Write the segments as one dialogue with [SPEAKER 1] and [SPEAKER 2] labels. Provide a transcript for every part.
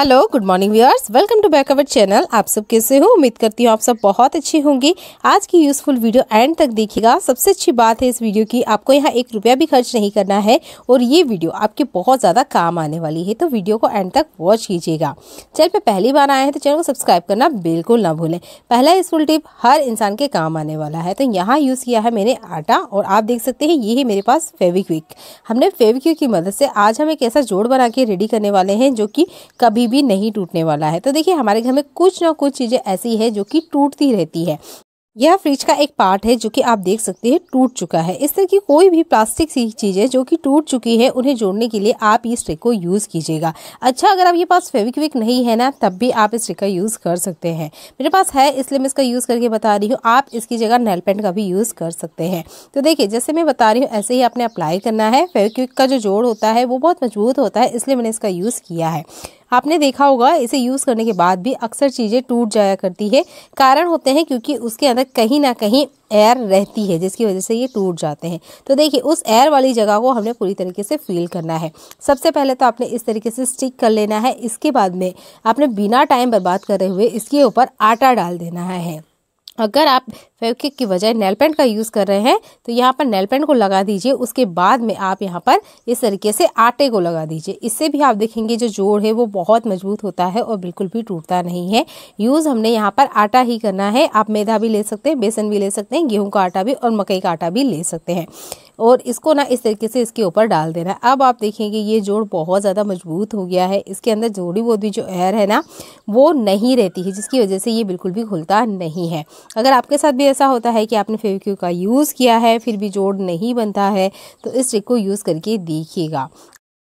[SPEAKER 1] hello good morning viewers welcome to back our channel आप सब कैसे हो उम्मीद करती हूँ आप सब बहुत अच्छी होंगी आज की यूज़फुल वीडियो एंड तक देखिएगा सबसे अच्छी बात है इस वीडियो की आपको यहाँ एक रुपया भी खर्च नहीं करना है और ये वीडियो आपके बहुत ज़्यादा काम आने वाली है तो वीडियो को एंड तक वॉच कीजिएगा चैनल पर पहली बार आए हैं तो चैनल को सब्सक्राइब करना बिल्कुल ना भूलें पहला यूज़फुल टिप हर इंसान के काम आने वाला है तो यहाँ यूज़ किया है मैंने आटा और आप देख सकते हैं ये है मेरे पास फेविक्विक हमने फेविक्विक की मदद से आज हम एक ऐसा जोड़ बना के रेडी करने वाले हैं जो कि कभी कभी भी नहीं टूटने वाला है तो देखिए हमारे घर में कुछ ना कुछ चीज़ें ऐसी है जो कि टूटती रहती है यह फ्रिज का एक पार्ट है जो कि आप देख सकते हैं टूट चुका है इस तरह की कोई भी प्लास्टिक सी चीज़ें जो कि टूट चुकी है उन्हें जोड़ने के लिए आप इस ट्रिक को यूज़ कीजिएगा अच्छा अगर आपके पास फेविक्विक नहीं है ना तब भी आप इस ट्रिक का यूज़ कर सकते हैं मेरे पास है इसलिए मैं इसका यूज़ करके बता रही हूँ आप इसकी जगह नेल पेंट का भी यूज़ कर सकते हैं तो देखिए जैसे मैं बता रही हूँ ऐसे ही आपने अप्लाई करना है फेविक्विक का जो जोड़ होता है वो बहुत मजबूत होता है इसलिए मैंने इसका यूज़ किया है आपने देखा होगा इसे यूज़ करने के बाद भी अक्सर चीज़ें टूट जाया करती है कारण होते हैं क्योंकि उसके अंदर कहीं ना कहीं एयर रहती है जिसकी वजह से ये टूट जाते हैं तो देखिए उस एयर वाली जगह को हमने पूरी तरीके से फील करना है सबसे पहले तो आपने इस तरीके से स्टिक कर लेना है इसके बाद में आपने बिना टाइम बर्बाद करे हुए इसके ऊपर आटा डाल देना है अगर आप फेविक्विक की बजाय नेल पेंट का यूज़ कर रहे हैं तो यहाँ पर नेल पेंट को लगा दीजिए उसके बाद में आप यहाँ पर इस तरीके से आटे को लगा दीजिए इससे भी आप देखेंगे जो जोड़ है वो बहुत मजबूत होता है और बिल्कुल भी टूटता नहीं है यूज़ हमने यहाँ पर आटा ही करना है आप मैदा भी ले सकते हैं बेसन भी ले सकते हैं गेहूँ का आटा भी और मकई का आटा भी ले सकते हैं और इसको ना इस तरीके से इसके ऊपर डाल देना है अब आप देखेंगे ये जोड़ बहुत ज़्यादा मजबूत हो गया है इसके अंदर जोड़ी बोधी जो एयर है ना वो नहीं रहती है जिसकी वजह से ये बिल्कुल भी खुलता नहीं है अगर आपके साथ भी ऐसा होता है कि आपने फेविक्यू का यूज़ किया है फिर भी जोड़ नहीं बनता है तो इस ट्रिक को यूज़ करके देखिएगा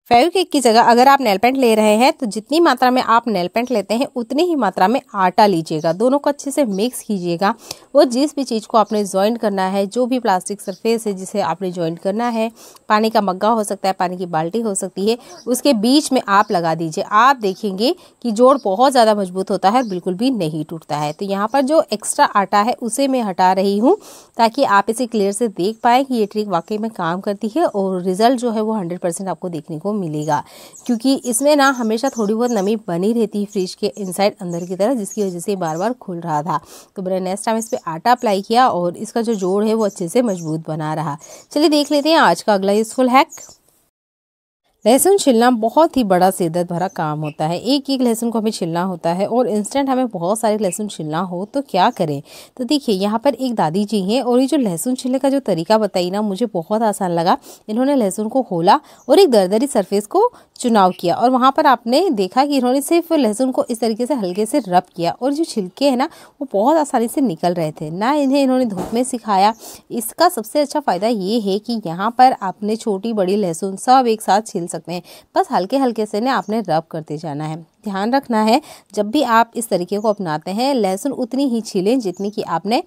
[SPEAKER 1] फेविक्विक की जगह अगर आप नेल पेंट ले रहे हैं तो जितनी मात्रा में आप नेल पेंट लेते हैं उतनी ही मात्रा में आटा लीजिएगा दोनों को अच्छे से मिक्स कीजिएगा और जिस भी चीज़ को आपने ज्वाइंट करना है जो भी प्लास्टिक सरफेस है जिसे आपने ज्वाइंट करना है पानी का मग्गा हो सकता है पानी की बाल्टी हो सकती है उसके बीच में आप लगा दीजिए आप देखेंगे कि जोड़ बहुत ज़्यादा मजबूत होता है बिल्कुल भी नहीं टूटता है तो यहाँ पर जो एक्स्ट्रा आटा है उसे मैं हटा रही हूँ ताकि आप इसे क्लियर से देख पाएँ कि ये ट्रिक वाकई में काम करती है और रिजल्ट जो है वो हंड्रेड आपको देखने को मिलेगा क्योंकि इसमें ना हमेशा थोड़ी बहुत नमी बनी रहती है फ्रिज के इनसाइड अंदर की तरह जिसकी वजह से बार बार खुल रहा था तो मैंने नेक्स्ट टाइम इस पर आटा अप्लाई किया और इसका जो जोड़ है वो अच्छे से मजबूत बना रहा चलिए देख लेते हैं आज का अगला यूज़फुल हैक लहसुन छिलना बहुत ही बड़ा सिद्धत भरा काम होता है एक एक लहसुन को हमें छिलना होता है और इंस्टेंट हमें बहुत सारे लहसुन छिलना हो तो क्या करें तो देखिए यहाँ पर एक दादी जी हैं और ये जो लहसुन छिलने का जो तरीका बताई ना मुझे बहुत आसान लगा इन्होंने लहसुन को खोला और एक दरदरी सरफेस को चुनाव किया और वहाँ पर आपने देखा कि इन्होंने सिर्फ लहसुन को इस तरीके से हल्के से रब किया और जो छिलके हैं ना वो बहुत आसानी से निकल रहे थे ना इन्हें इन्होंने धूप में सिखाया इसका सबसे अच्छा फ़ायदा ये है कि यहाँ पर आपने छोटी बड़ी लहसुन सब एक साथ छील सकते हैं बस हल्के हल्के से ना आपने रब करते जाना है ध्यान रखना है जब भी आप इस तरीके को अपनाते हैं लहसुन उतनी ही छीलें जितनी कि आपने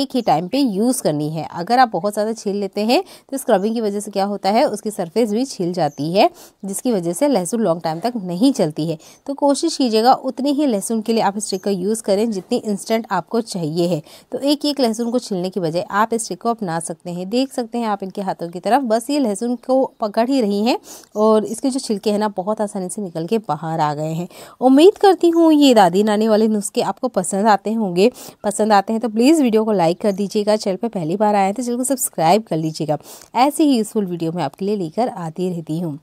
[SPEAKER 1] एक ही टाइम पे यूज़ करनी है अगर आप बहुत ज़्यादा छील लेते हैं तो स्क्रबिंग की वजह से क्या होता है उसकी सरफेस भी छील जाती है जिसकी वजह से लहसुन लॉन्ग टाइम तक नहीं चलती है तो कोशिश कीजिएगा उतनी ही लहसुन के लिए आप स्टिक का यूज़ करें जितनी इंस्टेंट आपको चाहिए है तो एक एक लहसुन को छीलने की बजाय आप स्टिक को अपना सकते हैं देख सकते हैं आप इनके हाथों की तरफ बस ये लहसुन को पकड़ ही रही हैं और इसके जो छिलके हैं ना बहुत आसानी से निकल के बाहर आ गए हैं उम्मीद करती हूँ ये दादी नानी वाले नुस्खे आपको पसंद आते होंगे पसंद आते हैं तो प्लीज़ वीडियो को लाइक कर दीजिएगा चैनल पर पहली बार आए तो चैनल को सब्सक्राइब कर लीजिएगा ऐसी ही यूज़फुल वीडियो मैं आपके लिए लेकर आती रहती हूँ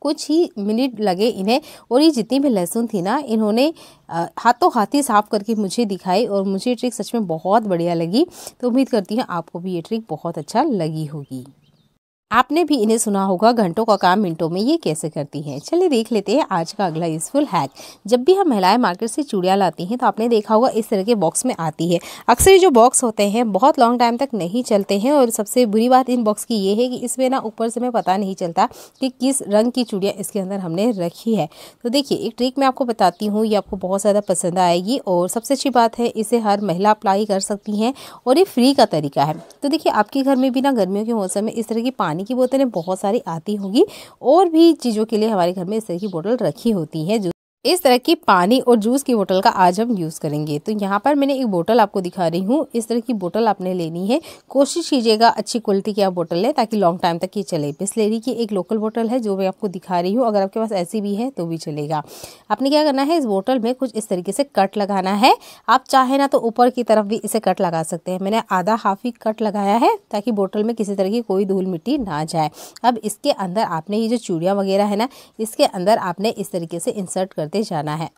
[SPEAKER 1] कुछ ही मिनट लगे इन्हें और ये जितनी भी लहसुन थी ना इन्होंने हाथों हाथी साफ करके मुझे दिखाई और मुझे ये ट्रिक सच में बहुत बढ़िया लगी तो उम्मीद करती हूँ आपको भी ये ट्रिक बहुत अच्छा लगी होगी आपने भी इन्हें सुना होगा घंटों का काम मिनटों में ये कैसे करती हैं चलिए देख लेते हैं आज का अगला यूजफुल हैक जब भी हम महिलाएं मार्केट से चूड़ियाँ लाती हैं तो आपने देखा होगा इस तरह के बॉक्स में आती है अक्सर जो बॉक्स होते हैं बहुत लॉन्ग टाइम तक नहीं चलते हैं और सबसे बुरी बात इन बॉक्स की ये है कि इसमें ना ऊपर से हमें पता नहीं चलता कि किस रंग की चूड़ियाँ इसके अंदर हमने रखी है तो देखिए एक ट्रिक मैं आपको बताती हूँ ये आपको बहुत ज़्यादा पसंद आएगी और सबसे अच्छी बात है इसे हर महिला अप्लाई कर सकती हैं और ये फ्री का तरीका है तो देखिए आपके घर में भी ना गर्मियों के मौसम में इस तरह की पानी पानी की बोतलें बहुत सारी आती होंगी और भी चीज़ों के लिए हमारे घर में इस तरह की बोतल रखी होती है जो इस तरह की पानी और जूस की बोतल का आज हम यूज़ करेंगे तो यहाँ पर मैंने एक बोतल आपको दिखा रही हूँ इस तरह की बोतल आपने लेनी है कोशिश कीजिएगा अच्छी क्वालिटी की आप बोतल लें ताकि लॉन्ग टाइम तक ये चले बिस्लेरी की एक लोकल बोतल है जो मैं आपको दिखा रही हूँ अगर आपके पास ऐसी भी है तो भी चलेगा आपने क्या करना है इस बोटल में कुछ इस तरीके से कट लगाना है आप चाहें ना तो ऊपर की तरफ भी इसे कट लगा सकते हैं मैंने आधा हाफ ही कट लगाया है ताकि बोटल में किसी तरह की कोई धूल मिट्टी ना जाए अब इसके अंदर आपने ये जो चूड़ियाँ वगैरह है ना इसके अंदर आपने इस तरीके से इंसर्ट कर करते जाना है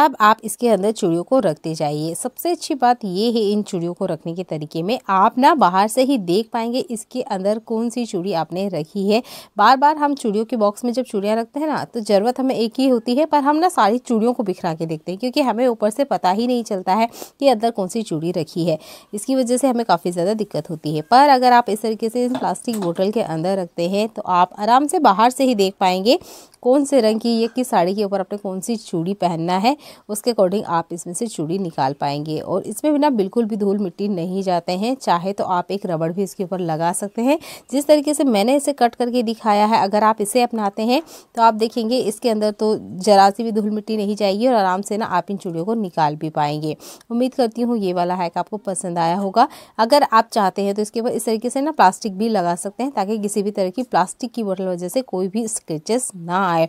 [SPEAKER 1] अब आप इसके अंदर चूड़ियों को रखते जाइए सबसे अच्छी बात ये है इन चूड़ियों को रखने के तरीके में आप ना बाहर से ही देख पाएंगे इसके अंदर कौन सी चूड़ी आपने रखी है बार बार हम चूड़ियों के बॉक्स में जब चूड़ियाँ रखते हैं ना तो ज़रूरत हमें एक ही होती है पर हम ना सारी चूड़ियों को बिखरा के देखते हैं क्योंकि हमें ऊपर से पता ही नहीं चलता है कि अंदर कौन सी चूड़ी रखी है इसकी वजह से हमें काफ़ी ज़्यादा दिक्कत होती है पर अगर आप इस तरीके से इस प्लास्टिक बोटल के अंदर रखते हैं तो आप आराम से बाहर से ही देख पाएंगे कौन से रंग की या किस साड़ी के ऊपर आपने कौन सी चूड़ी पहनना है उसके अकॉर्डिंग आप इसमें से चूड़ी निकाल पाएंगे और इसमें भी ना बिल्कुल भी धूल मिट्टी नहीं जाते हैं चाहे तो आप एक रबड़ भी इसके ऊपर लगा सकते हैं जिस तरीके से मैंने इसे कट करके दिखाया है अगर आप इसे अपनाते हैं तो आप देखेंगे इसके अंदर तो जरा सी भी धूल मिट्टी नहीं जाएगी और आराम से ना आप इन चूड़ियों को निकाल भी पाएंगे उम्मीद करती हूँ ये वाला हैक आपको पसंद आया होगा अगर आप चाहते हैं तो इसके ऊपर इस तरीके से ना प्लास्टिक भी लगा सकते हैं ताकि किसी भी तरह की प्लास्टिक की बोतल वजह से कोई भी स्क्रेचेस ना आए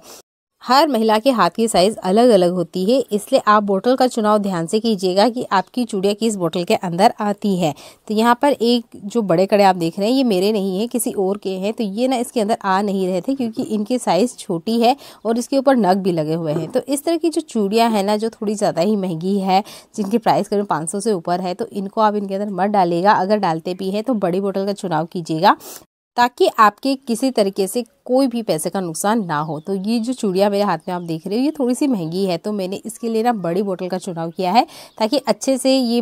[SPEAKER 1] हर महिला के हाथ की साइज़ अलग अलग होती है इसलिए आप बोतल का चुनाव ध्यान से कीजिएगा कि आपकी चूड़िया किस बोतल के अंदर आती है तो यहाँ पर एक जो बड़े कड़े आप देख रहे हैं ये मेरे नहीं है किसी और के हैं तो ये ना इसके अंदर आ नहीं रहे थे क्योंकि इनकी साइज़ छोटी है और इसके ऊपर नग भी लगे हुए हैं तो इस तरह की जो चूड़ियाँ हैं ना जो थोड़ी ज़्यादा ही महंगी है जिनकी प्राइस करीब पाँच से ऊपर है तो इनको आप इनके अंदर मत डालेगा अगर डालते भी हैं तो बड़ी बोटल का चुनाव कीजिएगा ताकि आपके किसी तरीके से कोई भी पैसे का नुकसान ना हो तो ये जो चूड़िया मेरे हाथ में आप देख रहे हो ये थोड़ी सी महंगी है तो मैंने इसके लिए ना बड़ी बोतल का चुनाव किया है ताकि अच्छे से ये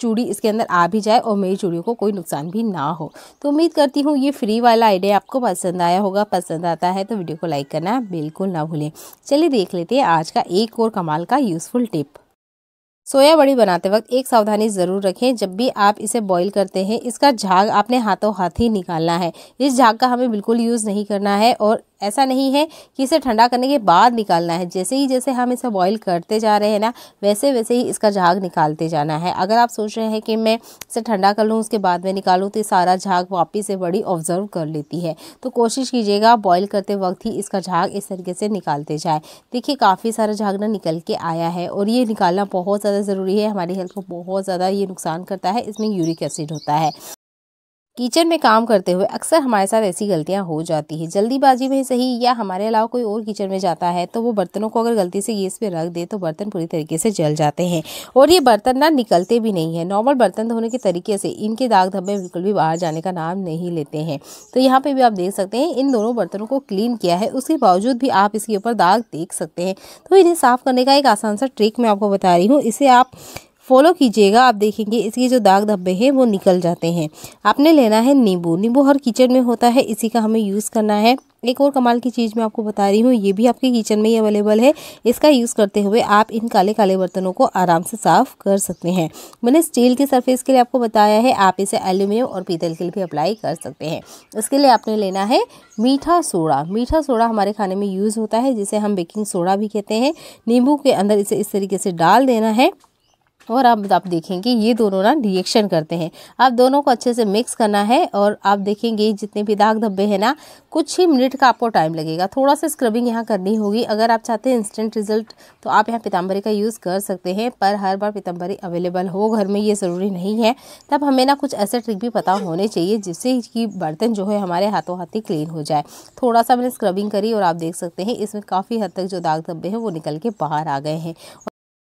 [SPEAKER 1] चूड़ी इसके अंदर आ भी जाए और मेरी चूड़ियों को कोई नुकसान भी ना हो तो उम्मीद करती हूँ ये फ्री वाला आइडिया आपको पसंद आया होगा पसंद आता है तो वीडियो को लाइक करना बिल्कुल ना भूलें चलिए देख लेते हैं आज का एक और कमाल का यूज़फुल टिप सोया बड़ी बनाते वक्त एक सावधानी ज़रूर रखें जब भी आप इसे बॉईल करते हैं इसका झाग आपने हाथों हाथ ही निकालना है इस झाग का हमें बिल्कुल यूज़ नहीं करना है और ऐसा नहीं है कि इसे ठंडा करने के बाद निकालना है जैसे ही जैसे हम इसे बॉईल करते जा रहे हैं ना वैसे वैसे ही इसका झाग निकालते जाना है अगर आप सोच रहे हैं कि मैं इसे ठंडा कर लूँ उसके बाद में निकालूँ तो सारा झाग वापिस से बड़ी ऑब्जर्व कर लेती है तो कोशिश कीजिएगा बॉयल करते वक्त ही इसका झाग इस तरीके से निकालते जाए देखिए काफ़ी सारा झाग ना निकल के आया है और ये निकालना बहुत ज़्यादा ज़रूरी है हमारी हेल्थ को बहुत ज़्यादा ये नुकसान करता है इसमें यूरिक एसिड होता है किचन में काम करते हुए अक्सर हमारे साथ ऐसी गलतियां हो जाती है जल्दीबाजी में सही या हमारे अलावा कोई और किचन में जाता है तो वो बर्तनों को अगर गलती से गैस पे रख दे तो बर्तन पूरी तरीके से जल जाते हैं और ये बर्तन ना निकलते भी नहीं है नॉर्मल बर्तन धोने के तरीके से इनके दाग धब्बे बिल्कुल भी बाहर जाने का नाम नहीं लेते हैं तो यहाँ पर भी आप देख सकते हैं इन दोनों बर्तनों को क्लीन किया है उसके बावजूद भी आप इसके ऊपर दाग देख सकते हैं तो इन्हें साफ़ करने का एक आसान सा ट्रिक मैं आपको बता रही हूँ इसे आप फॉलो कीजिएगा आप देखेंगे इसके जो दाग धब्बे हैं वो निकल जाते हैं आपने लेना है नींबू नींबू हर किचन में होता है इसी का हमें यूज़ करना है एक और कमाल की चीज़ मैं आपको बता रही हूँ ये भी आपके किचन में ही अवेलेबल है इसका यूज़ करते हुए आप इन काले काले बर्तनों को आराम से साफ़ कर सकते हैं मैंने स्टील के सरफेस के लिए आपको बताया है आप इसे एल्यूमिनियम और पीतल के लिए भी अप्लाई कर सकते हैं इसके लिए आपने लेना है मीठा सोडा मीठा सोडा हमारे खाने में यूज़ होता है जिसे हम बेकिंग सोडा भी कहते हैं नींबू के अंदर इसे इस तरीके से डाल देना है और अब आप देखेंगे ये दोनों ना रिएक्शन करते हैं आप दोनों को अच्छे से मिक्स करना है और आप देखेंगे जितने भी दाग धब्बे हैं ना कुछ ही मिनट का आपको टाइम लगेगा थोड़ा सा स्क्रबिंग यहाँ करनी होगी अगर आप चाहते हैं इंस्टेंट रिजल्ट तो आप यहाँ पितम्बरी का यूज़ कर सकते हैं पर हर बार पितम्बरी अवेलेबल हो घर में ये ज़रूरी नहीं है तब हमें ना कुछ ऐसे ट्रिक भी पता होने चाहिए जिससे कि बर्तन जो है हमारे हाथों हाथी क्लीन हो जाए थोड़ा सा मैंने स्क्रबिंग करी और आप देख सकते हैं इसमें काफ़ी हद तक जो दाग धब्बे हैं वो निकल के बाहर आ गए हैं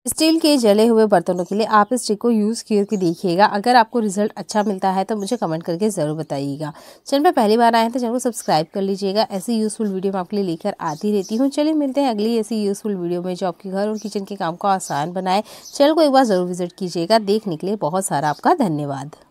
[SPEAKER 1] स्टील के जले हुए बर्तनों के लिए आप इस ट्रिक को यूज़ करके देखिएगा अगर आपको रिजल्ट अच्छा मिलता है तो मुझे कमेंट करके ज़रूर बताइएगा चैनल पर पहली बार आए हैं तो चैनल को सब्सक्राइब कर लीजिएगा ऐसी यूज़फुल वीडियो मैं आपके लिए लेकर आती रहती हूँ चलिए मिलते हैं अगली ऐसी यूज़फुल वीडियो में जो आपके घर और किचन के काम को आसान बनाए चैनल को एक बार ज़रूर विजिट कीजिएगा देखने के लिए बहुत सारा आपका धन्यवाद